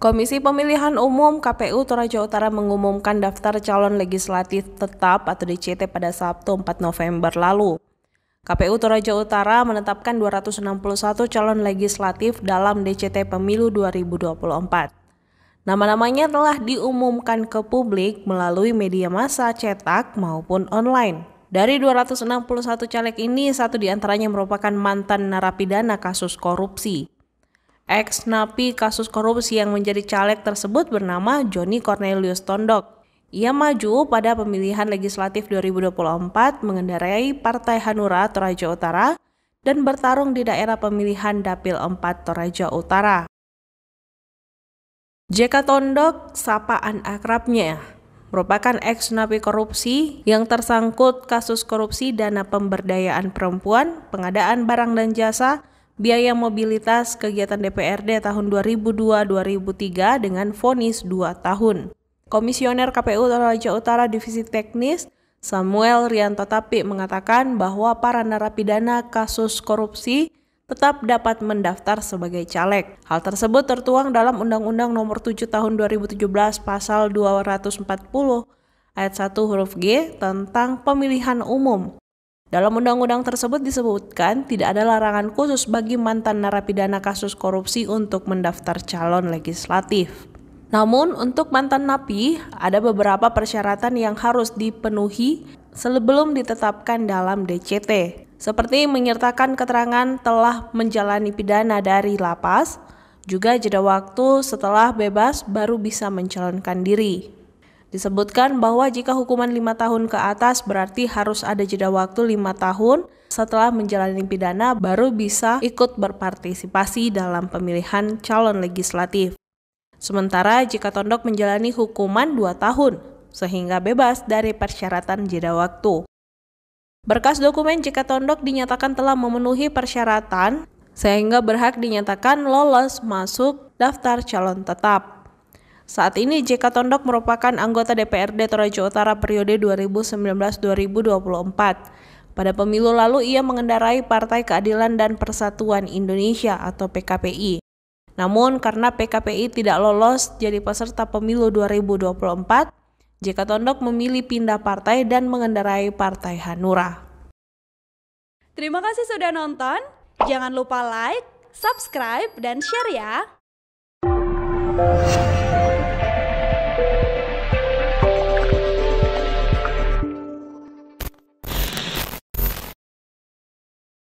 Komisi Pemilihan Umum KPU Toraja Utara mengumumkan daftar calon legislatif tetap atau DCT pada Sabtu 4 November lalu. KPU Toraja Utara menetapkan 261 calon legislatif dalam DCT Pemilu 2024. Nama-namanya telah diumumkan ke publik melalui media massa cetak maupun online. Dari 261 caleg ini, satu diantaranya merupakan mantan narapidana kasus korupsi. Ex napi kasus korupsi yang menjadi caleg tersebut bernama Joni Cornelius Tondok. Ia maju pada pemilihan legislatif 2024 mengendarai Partai Hanura Toraja Utara dan bertarung di daerah pemilihan Dapil 4 Toraja Utara. JK Tondok, sapaan akrabnya, merupakan ex napi korupsi yang tersangkut kasus korupsi dana pemberdayaan perempuan, pengadaan barang dan jasa, biaya mobilitas kegiatan DPRD tahun 2002-2003 dengan vonis 2 tahun. Komisioner KPU Toraja Utara Divisi Teknis Samuel Rianto Tapi mengatakan bahwa para narapidana kasus korupsi tetap dapat mendaftar sebagai caleg. Hal tersebut tertuang dalam Undang-Undang Nomor 7 Tahun 2017 Pasal 240 Ayat 1 huruf G tentang pemilihan umum dalam undang-undang tersebut disebutkan tidak ada larangan khusus bagi mantan narapidana kasus korupsi untuk mendaftar calon legislatif. Namun, untuk mantan napi, ada beberapa persyaratan yang harus dipenuhi sebelum ditetapkan dalam DCT, seperti menyertakan keterangan telah menjalani pidana dari lapas, juga jeda waktu setelah bebas baru bisa mencalonkan diri. Disebutkan bahwa jika hukuman lima tahun ke atas berarti harus ada jeda waktu lima tahun setelah menjalani pidana baru bisa ikut berpartisipasi dalam pemilihan calon legislatif. Sementara jika tondok menjalani hukuman dua tahun, sehingga bebas dari persyaratan jeda waktu. Berkas dokumen jika tondok dinyatakan telah memenuhi persyaratan, sehingga berhak dinyatakan lolos masuk daftar calon tetap. Saat ini JK Tondok merupakan anggota DPRD Toraja Utara periode 2019-2024. Pada pemilu lalu ia mengendarai Partai Keadilan dan Persatuan Indonesia atau PKPI. Namun karena PKPI tidak lolos jadi peserta pemilu 2024, JK Tondok memilih pindah partai dan mengendarai Partai Hanura. Terima kasih sudah nonton. Jangan lupa like, subscribe, dan share ya. thank you